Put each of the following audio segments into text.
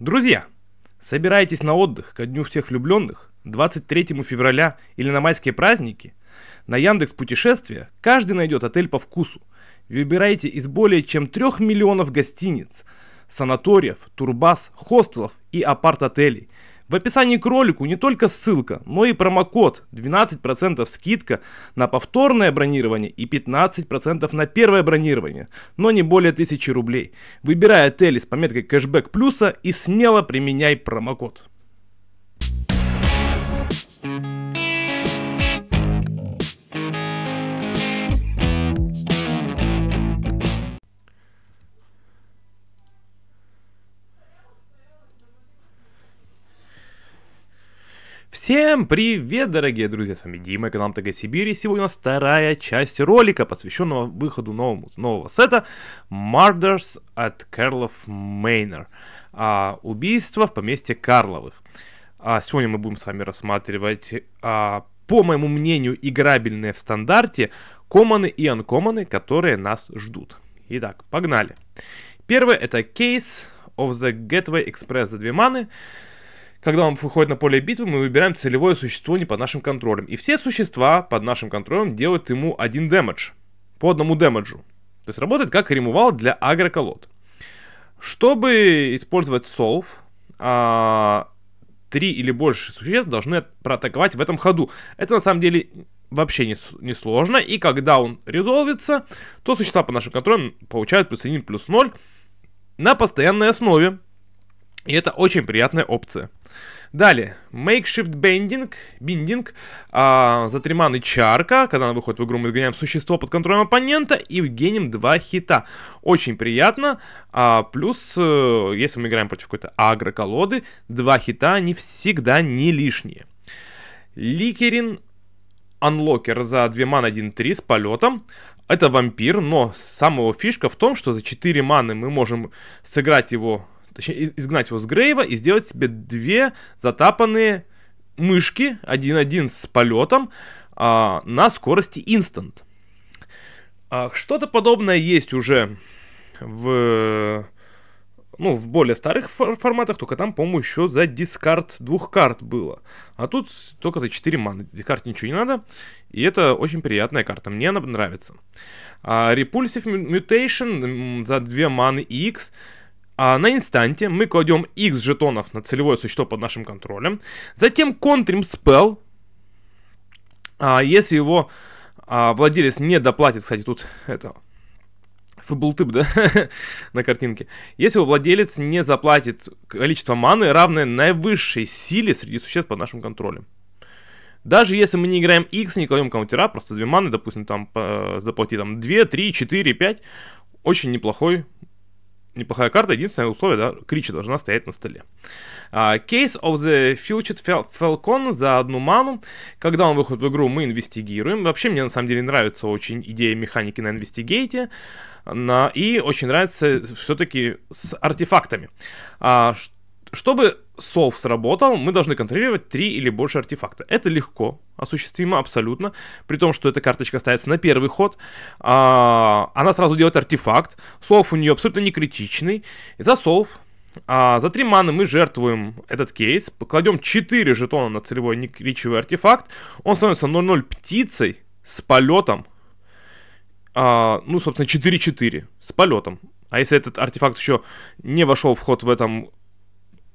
Друзья, собираетесь на отдых ко Дню всех влюбленных 23 февраля или на майские праздники? На Яндекс Путешествия каждый найдет отель по вкусу. Выбирайте из более чем 3 миллионов гостиниц, санаториев, турбаз, хостелов и апарт-отелей – в описании к ролику не только ссылка, но и промокод 12% скидка на повторное бронирование и 15% на первое бронирование, но не более 1000 рублей. Выбирай отели с пометкой кэшбэк плюса и смело применяй промокод. thank you Всем привет, дорогие друзья, с вами Дима, канал ТГ Сибири. Сегодня у нас вторая часть ролика, посвященного выходу новому, нового сета Murders at Karlov Manor" А, убийство в поместье Карловых. А, сегодня мы будем с вами рассматривать, а, по моему мнению, играбельные в стандарте команы и анкоманы, которые нас ждут. Итак, погнали. Первое это Case of the Gateway Express за 2 маны. Когда он выходит на поле битвы, мы выбираем целевое существо не под нашим контролем. И все существа под нашим контролем делают ему один дэмэдж. По одному дэмэджу. То есть работает как ремувал для агроколод. Чтобы использовать солв, а, три или больше существ должны проатаковать в этом ходу. Это на самом деле вообще не, не сложно. И когда он резолвится, то существа по нашим контролем получают плюс 1, плюс 0 на постоянной основе. И это очень приятная опция. Далее, Makeshift Bending, Binding, а, за три маны Чарка, когда она выходит в игру, мы изгоняем существо под контролем оппонента и геним два хита. Очень приятно, а, плюс, э, если мы играем против какой-то агро-колоды, два хита, они всегда не лишние. Ликерин Анлокер за 2 ман 1-3 с полетом. Это вампир, но самого фишка в том, что за 4 маны мы можем сыграть его Точнее, изгнать его с Грейва и сделать себе две затапанные мышки, один-один с полетом, а, на скорости инстант. А, что-то подобное есть уже в, ну, в более старых фор- форматах, только там, по-моему, еще за дискард двух карт было. А тут только за 4 маны. Дискард ничего не надо. И это очень приятная карта. Мне она нравится. А, Repulsive Mutation за 2 маны и X. А на инстанте мы кладем x жетонов на целевое существо под нашим контролем. Затем контрим спел. А если его а, владелец не доплатит, кстати, тут это фэблтып, да, на картинке. Если его владелец не заплатит количество маны, равное наивысшей силе среди существ под нашим контролем. Даже если мы не играем X, не кладем каунтера, просто 2 маны, допустим, там, заплатить там 2, 3, 4, 5, очень неплохой неплохая карта. Единственное условие, да, крича должна стоять на столе. Uh, Case of the Future Falcon за одну ману. Когда он выходит в игру, мы инвестигируем. Вообще, мне на самом деле нравится очень идея механики на инвестигейте. На... И очень нравится все-таки с артефактами. uh, чтобы solve сработал, мы должны контролировать три или больше артефакта. Это легко, осуществимо абсолютно, при том, что эта карточка ставится на первый ход. А, она сразу делает артефакт, solve у нее абсолютно не критичный. за solve а за три маны мы жертвуем этот кейс, кладем 4 жетона на целевой некричевый артефакт, он становится 0-0 птицей с полетом, а, ну, собственно, 4-4 с полетом. А если этот артефакт еще не вошел в ход в этом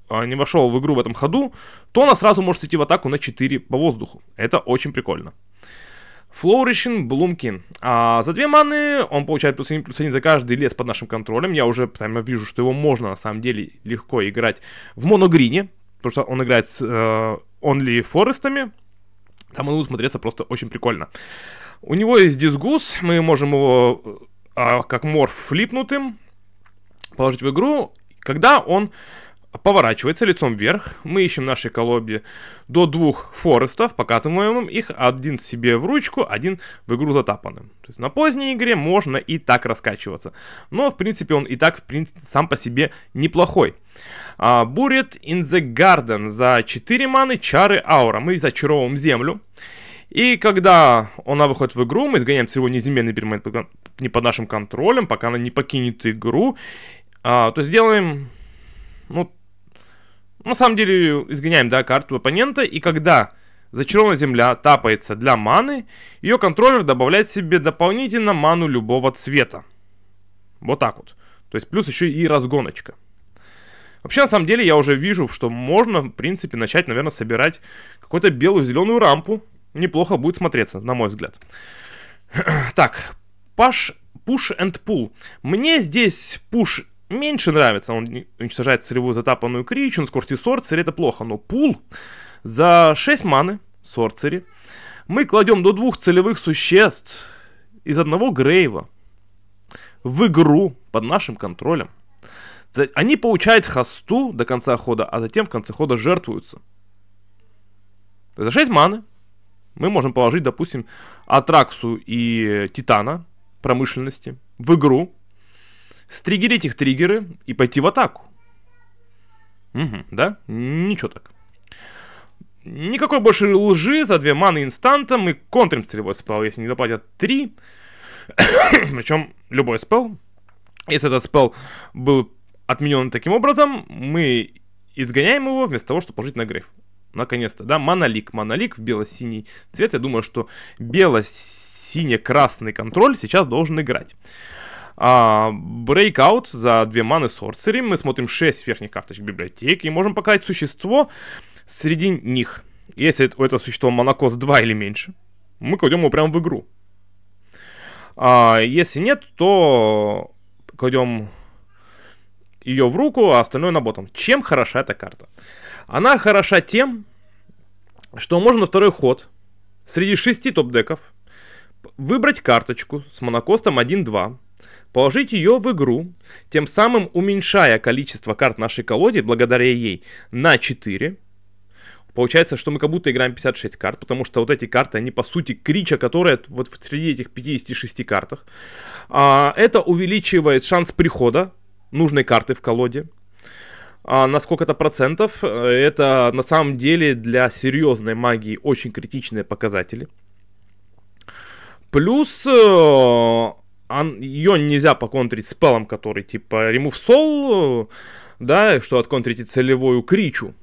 а, не вошел в игру в этом ходу, то она сразу может идти в атаку на 4 по воздуху. Это очень прикольно. Флоуришин Блумкин. А за две маны он получает плюс 1, плюс 1 за каждый лес под нашим контролем. Я уже прямо вижу, что его можно на самом деле легко играть в моногрине, потому что он играет с э, Only Форестами. Там он будет смотреться просто очень прикольно. У него есть дисгус, мы можем его э, как морф флипнутым положить в игру, когда он поворачивается лицом вверх. Мы ищем наши колоби до двух форестов, покатываем их один себе в ручку, один в игру затапанным. То есть на поздней игре можно и так раскачиваться. Но, в принципе, он и так в принципе, сам по себе неплохой. А, Бурит in the Garden за 4 маны, чары аура. Мы зачаровываем землю. И когда она выходит в игру, мы изгоняем всего неземельный перманент не под нашим контролем, пока она не покинет игру. А, то есть делаем ну, на самом деле, изгоняем, да, карту оппонента, и когда зачарованная земля тапается для маны, ее контроллер добавляет себе дополнительно ману любого цвета. Вот так вот. То есть плюс еще и разгоночка. Вообще, на самом деле, я уже вижу, что можно, в принципе, начать, наверное, собирать какую-то белую-зеленую рампу. Неплохо будет смотреться, на мой взгляд. так, паш, push and pull. Мне здесь push меньше нравится. Он уничтожает целевую затапанную Кричун, скорости Сорцери, это плохо. Но пул за 6 маны Сорцери мы кладем до двух целевых существ из одного Грейва в игру под нашим контролем. Они получают хасту до конца хода, а затем в конце хода жертвуются. За 6 маны мы можем положить, допустим, Атраксу и Титана промышленности в игру стригерить их триггеры и пойти в атаку. Угу, да? Ничего так. Никакой больше лжи за две маны инстантом и контрим целевой спал. если не заплатят три. Причем любой спел. Если этот спел был отменен таким образом, мы изгоняем его вместо того, чтобы положить на грейф. Наконец-то, да, монолик. Монолик в бело-синий цвет. Я думаю, что бело-синий-красный контроль сейчас должен играть. А, Breakout за две маны Sorcery. Мы смотрим 6 верхних карточек библиотеки и можем показать существо среди них. Если у этого существа монокос 2 или меньше, мы кладем его прямо в игру. А, если нет, то кладем ее в руку, а остальное на ботом. Чем хороша эта карта? Она хороша тем, что можно второй ход среди шести топ-деков выбрать карточку с монокостом 1-2, положить ее в игру, тем самым уменьшая количество карт нашей колоде, благодаря ей, на 4. Получается, что мы как будто играем 56 карт, потому что вот эти карты, они по сути крича, которые вот среди этих 56 картах. А, это увеличивает шанс прихода нужной карты в колоде. А на сколько-то процентов э, это на самом деле для серьезной магии очень критичные показатели. Плюс э, ее нельзя поконтрить спеллом, который типа Remove Soul, э, да, что отконтрите целевую кричу.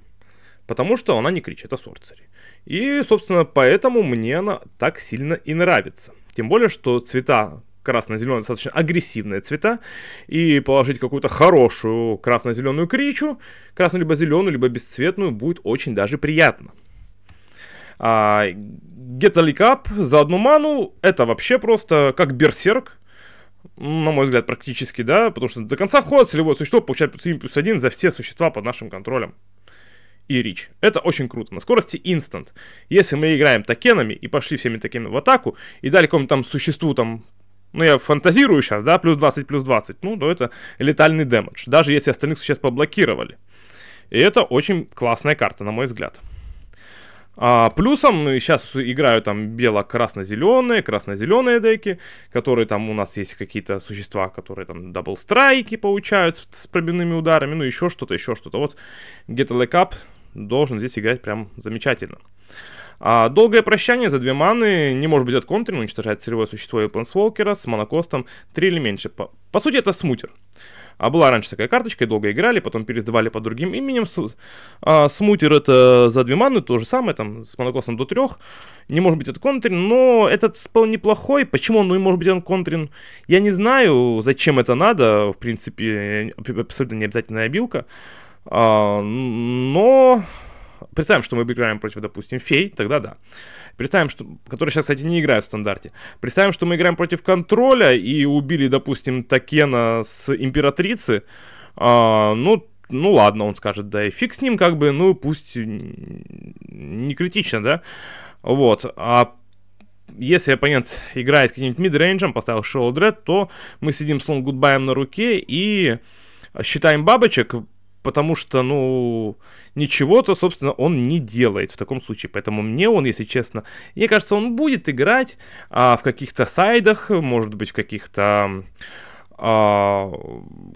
Потому что она не кричит, это сорцери. И, собственно, поэтому мне она так сильно и нравится. Тем более, что цвета красно-зеленые достаточно агрессивные цвета. И положить какую-то хорошую красно-зеленую кричу, красную либо зеленую, либо бесцветную, будет очень даже приятно. А, Get a Leak Up за одну ману это вообще просто как берсерк, на мой взгляд, практически, да, потому что до конца ход целевое существо получает плюс 1 плюс 1 за все существа под нашим контролем. И рич. Это очень круто. На скорости инстант. Если мы играем токенами и пошли всеми такими в атаку, и дали какому-то там существу там ну, я фантазирую сейчас, да, плюс 20, плюс 20, ну, то это летальный дэмэдж, даже если остальных существ поблокировали. И это очень классная карта, на мой взгляд. А плюсом, ну сейчас играю там бело-красно-зеленые, красно-зеленые деки, которые там у нас есть какие-то существа, которые там дабл-страйки получают с пробивными ударами, ну еще что-то, еще что-то. Вот Get a Leg Up должен здесь играть прям замечательно. А, долгое прощание за две маны не может быть отконтрено, уничтожает целевое существо и плансволкера с монокостом 3 или меньше. По, по сути это смутер. А была раньше такая карточка, и долго играли, потом пересдавали под другим именем. А, смутер это за две маны, то же самое, там, с монокосом до трех. Не может быть это контрин, но этот спел неплохой. Почему он, ну, и может быть он контрин? Я не знаю, зачем это надо, в принципе, абсолютно не обязательная обилка. А, но Представим, что мы играем против, допустим, фей, тогда да. Представим, что... Которые сейчас, кстати, не играют в стандарте. Представим, что мы играем против контроля и убили, допустим, Такена с императрицы. А, ну, ну ладно, он скажет, да и фиг с ним, как бы, ну пусть не критично, да? Вот, а если оппонент играет каким-нибудь мидрейнджем, поставил Shadow Dread, то мы сидим с лонг гудбаем на руке и считаем бабочек, потому что, ну, ничего-то, собственно, он не делает в таком случае. Поэтому мне он, если честно, мне кажется, он будет играть а, в каких-то сайдах, может быть, в каких-то... А,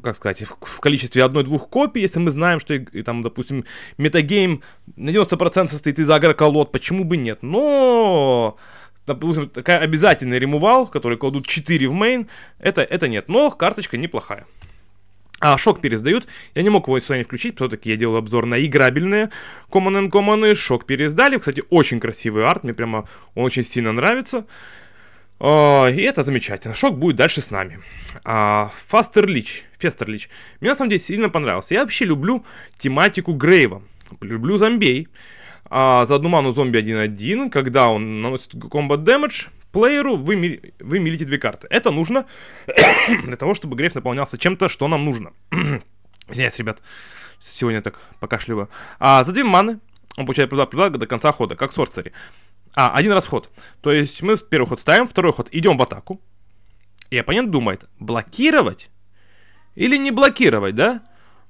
как сказать, в, в количестве одной-двух копий, если мы знаем, что, и, там, допустим, метагейм на 90% состоит из агроколод, почему бы нет? Но допустим, такая обязательный ремувал, который кладут 4 в мейн, это, это нет. Но карточка неплохая. А, шок пересдают. Я не мог его сегодня включить, все-таки я делал обзор на играбельные Common and Common. Шок переиздали. Кстати, очень красивый арт. Мне прямо он очень сильно нравится. А, и это замечательно. Шок будет дальше с нами. А, Фастер Лич. Фестер Лич. Мне на самом деле сильно понравился. Я вообще люблю тематику Грейва. Люблю зомбей. А за одну ману зомби 1-1, когда он наносит комбат дэмэдж, плееру вы, вы милите две карты. Это нужно для того, чтобы греф наполнялся чем-то, что нам нужно. Извиняюсь, ребят, сегодня так покашливаю. А за две маны он получает плюс 2, плюс 2 до конца хода, как сорцари. А, один раз ход. То есть мы первый ход ставим, второй ход идем в атаку. И оппонент думает, блокировать или не блокировать, да?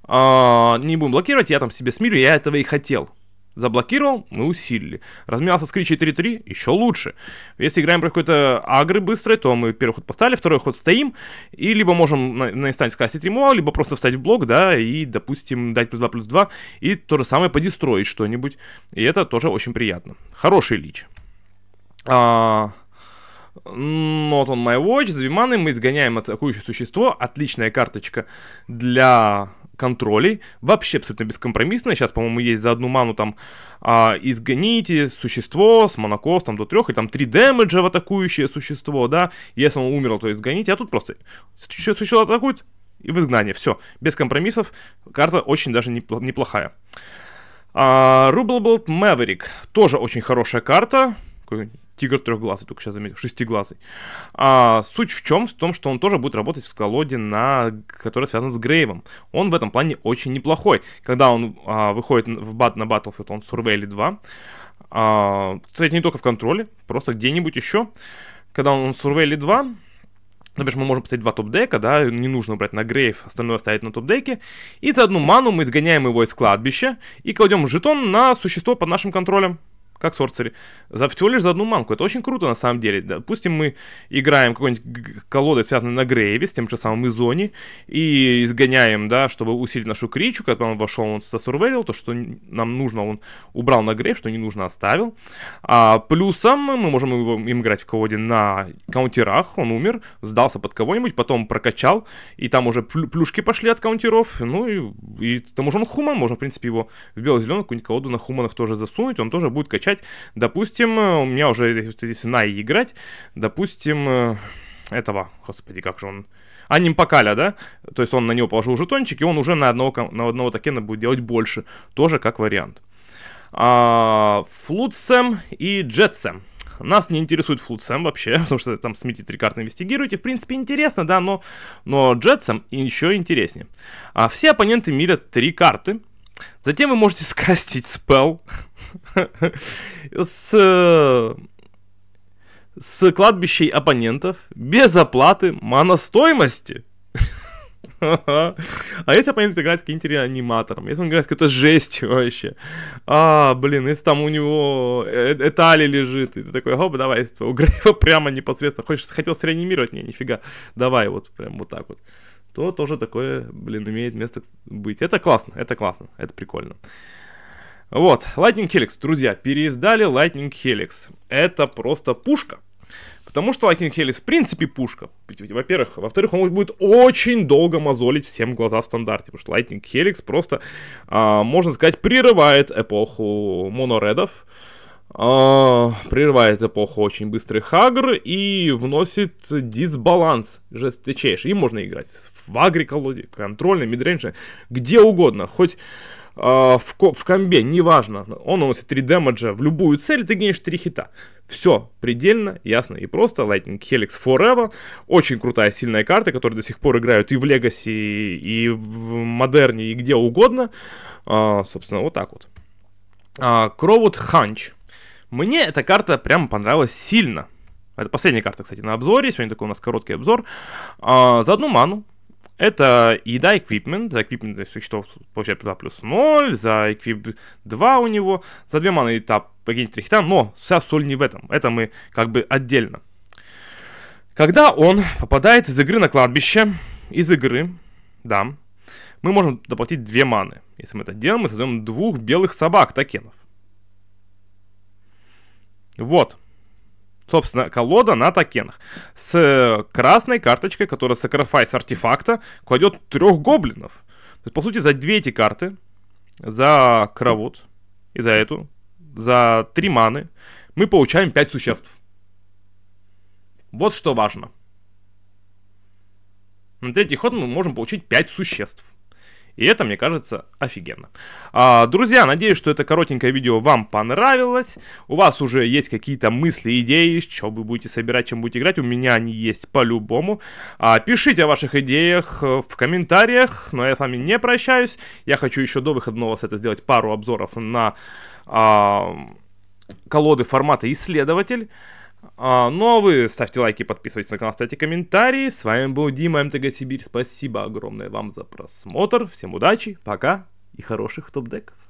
А, не будем блокировать, я там себе смирю, я этого и хотел. Заблокировал, мы усилили. размялся с Кричей 3-3, еще лучше. Если играем про какой-то агры быстрый, то мы первый ход поставили, второй ход стоим, и либо можем на, на инстанте кастить ремуал, либо просто встать в блок, да, и, допустим, дать плюс 2, плюс 2, и то же самое подестроить что-нибудь. И это тоже очень приятно. Хороший лич. А... Not on my watch, две маны, мы изгоняем атакующее существо, отличная карточка для контролей, вообще абсолютно бескомпромиссно. Сейчас, по-моему, есть за одну ману там а, изгоните существо с монокос до трех, и там три дэмэджа в атакующее существо, да. Если он умер, то изгоните, а тут просто существо атакует и в изгнание. Все, без компромиссов, карта очень даже неплохая. А, Rubelbolt Maverick, тоже очень хорошая карта, тигр трехглазый, только сейчас заметил, шестиглазый. А, суть в чем? В том, что он тоже будет работать в колоде, на... который связан с Грейвом. Он в этом плане очень неплохой. Когда он а, выходит в бат на Battlefield, он Surveil 2. А, кстати, не только в контроле, просто где-нибудь еще. Когда он Surveil 2, Например, мы можем поставить два топ-дека, да, не нужно брать на грейв, остальное оставить на топ-деке. И за одну ману мы изгоняем его из кладбища и кладем жетон на существо под нашим контролем как сорцери, за, всего лишь за одну манку. Это очень круто на самом деле. Допустим, мы играем какой-нибудь колодой, связанной на грейве, с тем же самым изони, и изгоняем, да, чтобы усилить нашу кричу, когда он вошел, он сосурверил, то, что нам нужно, он убрал на грейв, что не нужно, оставил. А плюсом мы можем его, им играть в колоде на каунтерах, он умер, сдался под кого-нибудь, потом прокачал, и там уже плюшки пошли от каунтеров, ну и, и к тому же он хуман, можно, в принципе, его в бело-зеленую какую-нибудь колоду на хуманах тоже засунуть, он тоже будет качать получать. Допустим, э, у меня уже, если на играть, допустим, э, этого, господи, как же он... аним Нимпокаля, да? То есть он на него положил жетончик, и он уже на одного, на одного токена будет делать больше. Тоже как вариант. А, Флутсем и Джетсем. Нас не интересует Флутсем вообще, потому что там смети три карты инвестигируете. В принципе, интересно, да, но, но Джетсом еще интереснее. А, все оппоненты мирят три карты. Затем вы можете скастить спел с, с кладбищей оппонентов без оплаты мана стоимости. А если оппонент играет каким-то реаниматором, если он играет какой-то жестью вообще, а, блин, если там у него э, э, Этали лежит, и ты такой, хоп, давай, из твоего грейва прямо непосредственно, хочешь, хотел среанимировать, не, нифига, давай, вот, прям вот так вот то тоже такое, блин, имеет место быть. Это классно, это классно, это прикольно. Вот, Lightning Helix, друзья, переиздали Lightning Helix. Это просто пушка. Потому что Lightning Helix в принципе пушка. Во-первых. Во-вторых, он будет очень долго мозолить всем глаза в стандарте. Потому что Lightning Helix просто, а, можно сказать, прерывает эпоху моноредов. А, прерывает эпоху очень быстрых агр и вносит дисбаланс жесточайший. и можно играть в агриколоде, контрольной, мидрейнже, где угодно, хоть э, в, ко- в комбе, неважно, он наносит 3 дэмэджа в любую цель, ты генишь 3 хита. Все предельно, ясно и просто. Lightning Helix Forever. Очень крутая, сильная карта, которую до сих пор играют и в Legacy, и в Модерне, и где угодно. А, собственно, вот так вот. А, Кровут Ханч. Мне эта карта прям понравилась сильно. Это последняя карта, кстати, на обзоре. Сегодня такой у нас короткий обзор. А, за одну ману это еда, эквипмент. За эквипмент существо получает 2 плюс 0. За эквип 2 у него. За 2 маны этап погибнет богини хита, Но вся соль не в этом. Это мы как бы отдельно. Когда он попадает из игры на кладбище, из игры, да, мы можем доплатить 2 маны. Если мы это делаем, мы создаем двух белых собак токенов. Вот собственно, колода на токенах. С э, красной карточкой, которая сакрафайс артефакта, кладет трех гоблинов. То есть, по сути, за две эти карты, за кровод и за эту, за три маны, мы получаем пять существ. Вот что важно. На третий ход мы можем получить пять существ. И это, мне кажется, офигенно. А, друзья, надеюсь, что это коротенькое видео вам понравилось. У вас уже есть какие-то мысли, идеи, что вы будете собирать, чем будете играть. У меня они есть по-любому. А, пишите о ваших идеях э, в комментариях, но я с вами не прощаюсь. Я хочу еще до выходного с сета сделать пару обзоров на а, колоды формата «Исследователь» а, новые. Ну, а ставьте лайки, подписывайтесь на канал, ставьте комментарии. С вами был Дима МТГ Сибирь. Спасибо огромное вам за просмотр. Всем удачи, пока и хороших топ-деков.